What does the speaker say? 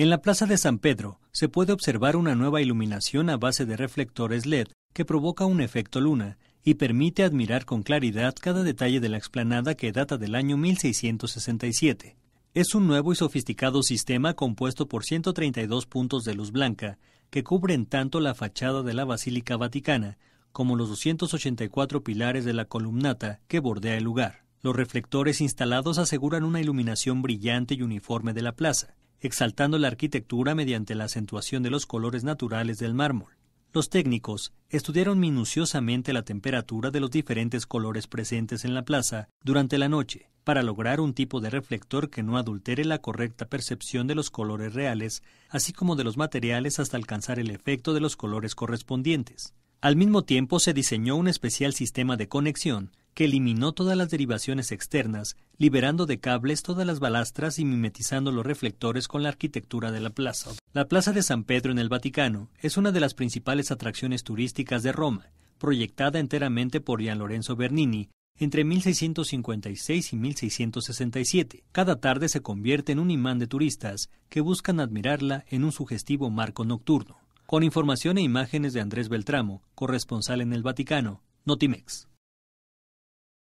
En la Plaza de San Pedro se puede observar una nueva iluminación a base de reflectores LED que provoca un efecto luna y permite admirar con claridad cada detalle de la explanada que data del año 1667. Es un nuevo y sofisticado sistema compuesto por 132 puntos de luz blanca que cubren tanto la fachada de la Basílica Vaticana como los 284 pilares de la columnata que bordea el lugar. Los reflectores instalados aseguran una iluminación brillante y uniforme de la plaza exaltando la arquitectura mediante la acentuación de los colores naturales del mármol. Los técnicos estudiaron minuciosamente la temperatura de los diferentes colores presentes en la plaza durante la noche para lograr un tipo de reflector que no adultere la correcta percepción de los colores reales, así como de los materiales hasta alcanzar el efecto de los colores correspondientes. Al mismo tiempo se diseñó un especial sistema de conexión que eliminó todas las derivaciones externas, liberando de cables todas las balastras y mimetizando los reflectores con la arquitectura de la plaza. La Plaza de San Pedro en el Vaticano es una de las principales atracciones turísticas de Roma, proyectada enteramente por Gian Lorenzo Bernini entre 1656 y 1667. Cada tarde se convierte en un imán de turistas que buscan admirarla en un sugestivo marco nocturno. Con información e imágenes de Andrés Beltramo, corresponsal en el Vaticano, Notimex.